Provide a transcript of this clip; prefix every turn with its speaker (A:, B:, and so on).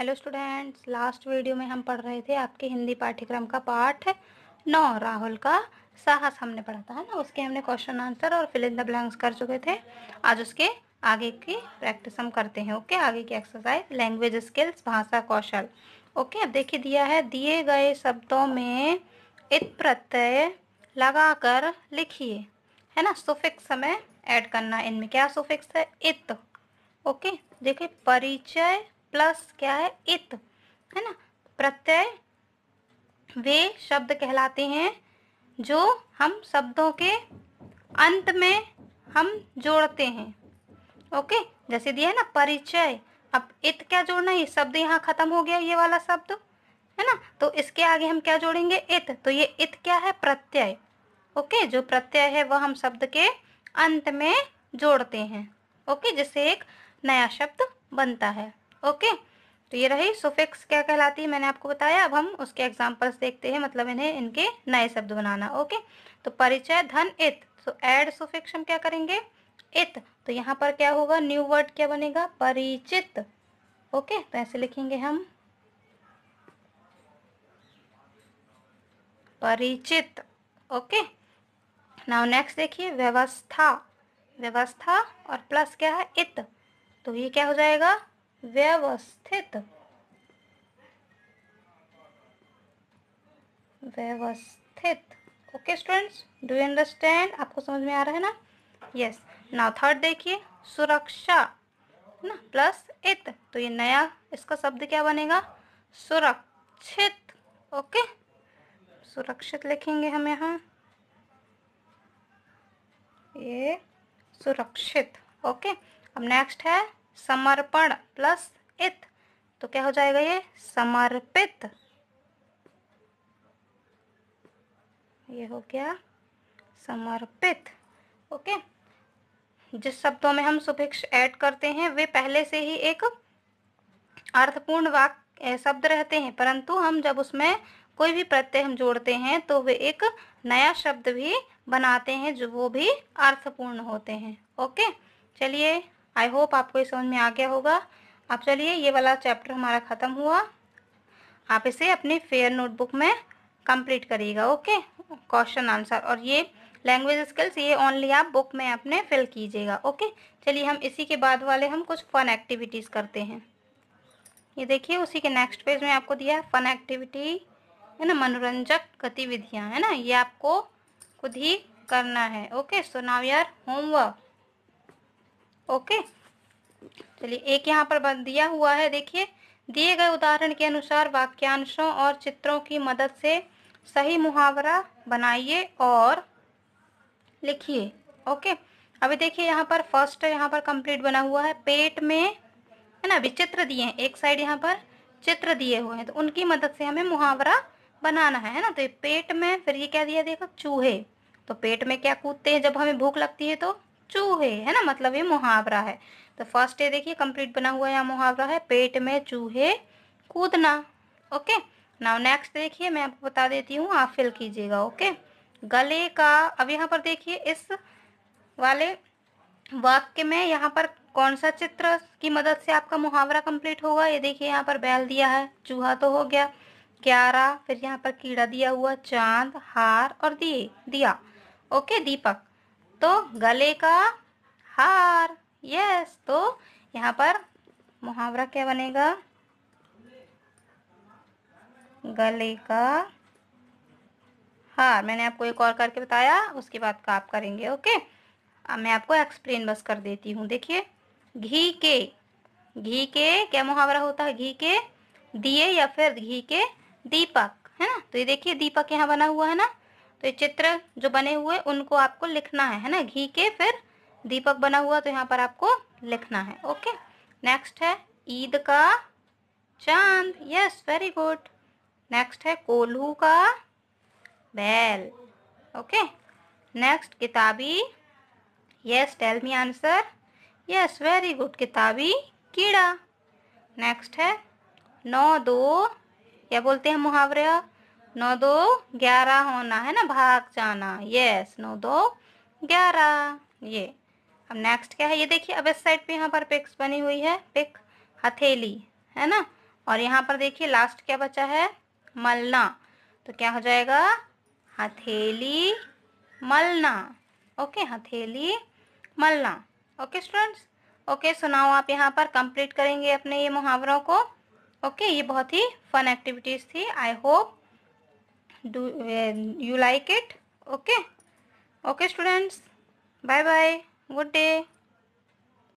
A: hello students last video में हम पढ़ रहे थे आपके हिंदी पाठ्यक्रम का पाठ नौ राहुल का साहस हमने पढ़ा था ना उसके हमने क्वेश्चन आंसर और फिल इन द ब्लैंक्स कर चुके थे आज उसके आगे की प्रैक्टिस हम करते हैं ओके आगे की एक्सरसाइज लैंग्वेज स्किल्स भाषा कौशल ओके अब देखिए दिया है दिए गए शब्दों में इत प्रत्यय लगा लिखिए है ना सुफिक्स हमें ऐड करना इनमें क्या सुफिक्स है इत ओके देखिए परिचय प्लस क्या है इत है ना प्रत्यय वे शब्द कहलाते हैं जो हम शब्दों के अंत में हम जोड़ते हैं ओके जैसे दिया है ना परिचय अब इत क्या जोड़ना है शब्द यहाँ खत्म हो गया ये वाला शब्द है ना तो इसके आगे हम क्या जोड़ेंगे इत तो ये इत क्या है प्रत्यय ओके जो प्रत्यय है वह हम शब्द के अंत में जोड़ते हैं ओके जिससे एक नया शब्द बनता है ओके तो ये रही सुफिक्स क्या कहलाती है मैंने आपको बताया अब हम उसके एग्जाम्पल्स देखते हैं मतलब इन्हें इनके नए शब्द बनाना ओके तो परिचय धन इत तो एड सुफिक्स हम क्या करेंगे इत तो यहाँ पर क्या होगा न्यू वर्ड क्या बनेगा परिचित ओके तो ऐसे लिखेंगे हम परिचित ओके नाउ नेक्स्ट देखिए व्यवस्था व्यवस्था और प्लस क्या है इत तो ये क्या हो जाएगा व्यवस्थित व्यवस्थित okay students do you understand आपको समझ में आ रहा है ना यस नाउ थर्ड देखिए सुरक्षा ना प्लस इत तो ये नया इसका शब्द क्या बनेगा सुरक्षित ओके सुरक्षित लिखेंगे हम यहाँ ये सुरक्षित ओके अब नेक्स्ट है समर्पण प्लस इत तो क्या हो जाएगा ये समर्पित ये हो गया समर्पित ओके जिस शब्दों में हम सुभिक्ष ऐड करते हैं वे पहले से ही एक अर्थपूर्ण वाक्य शब्द रहते हैं परंतु हम जब उसमें कोई भी प्रत्यय हम जोड़ते हैं तो वे एक नया शब्द भी बनाते हैं जो वो भी अर्थपूर्ण होते हैं ओके चलिए आई होप आपको ये समझ में आ गया होगा अब चलिए ये वाला चैप्टर हमारा ख़त्म हुआ आप इसे अपने फेयर नोटबुक में कंप्लीट करिएगा ओके क्वेश्चन आंसर और ये लैंग्वेज स्किल्स ये ओनली आप बुक में अपने फिल कीजिएगा ओके चलिए हम इसी के बाद वाले हम कुछ फ़न एक्टिविटीज़ करते हैं ये देखिए उसी के नेक्स्ट पेज में आपको दिया है फ़न एक्टिविटी है ना मनोरंजक गतिविधियाँ है ना ये आपको खुद ही करना है ओके सो नाव यार होमवर्क ओके चलिए एक यहाँ पर दिया हुआ है देखिए दिए गए उदाहरण के अनुसार वाक्यांशों और चित्रों की मदद से सही मुहावरा बनाइए और लिखिए ओके अभी देखिए यहाँ पर फर्स्ट यहाँ पर कंप्लीट बना हुआ है पेट में है ना अभी चित्र दिए हैं एक साइड यहाँ पर चित्र दिए हुए हैं तो उनकी मदद से हमें मुहावरा बनाना है ना तो ये पेट में फिर ये क्या दिया देखो चूहे तो पेट में क्या कूदते हैं जब हमें भूख लगती है तो चूहे है ना मतलब ये मुहावरा है तो फर्स्ट ये देखिए कंप्लीट बना हुआ यहाँ मुहावरा है पेट में चूहे कूदना ओके नाउ नेक्स्ट देखिए मैं आपको बता देती हूँ आप फिल कीजिएगा ओके गले का अब यहाँ पर देखिए इस वाले वाक्य में यहाँ पर कौन सा चित्र की मदद से आपका मुहावरा कंप्लीट होगा ये देखिए यहाँ पर बैल दिया है चूहा तो हो गया क्यारा फिर यहाँ पर कीड़ा दिया हुआ चांद हार और दिए दिया ओके दीपक तो गले का हार यस तो यहाँ पर मुहावरा क्या बनेगा गले का हार मैंने आपको एक और करके बताया उसके बाद का आप करेंगे ओके अब मैं आपको एक्सप्लेन बस कर देती हूँ देखिए घी के घी के क्या मुहावरा होता है घी के दिए या फिर घी के दीपक है ना तो ये देखिए दीपक यहाँ बना हुआ है ना तो ये चित्र जो बने हुए उनको आपको लिखना है है ना घी के फिर दीपक बना हुआ तो यहाँ पर आपको लिखना है ओके नेक्स्ट है ईद का चांद यस वेरी गुड नेक्स्ट है कोल्हू का बैल ओके नेक्स्ट किताबी yes tell me answer yes very good किताबी कीड़ा नेक्स्ट है नौ दो क्या बोलते हैं मुहावरा नौ दो ग्यारह होना है ना भाग जाना यस नौ दो ग्यारह ये अब नेक्स्ट क्या है ये देखिए अब इस साइड पे यहाँ पर पिक्स बनी हुई है पिक हथेली है ना और यहाँ पर देखिए लास्ट क्या बचा है मलना तो क्या हो जाएगा हथेली मलना ओके हथेली मलना ओके स्टूडेंट्स ओके सुनाओ आप यहाँ पर कंप्लीट करेंगे अपने ये मुहावरों को ओके ये बहुत ही फन एक्टिविटीज़ थी I hope do uh, you like it okay okay students bye bye good day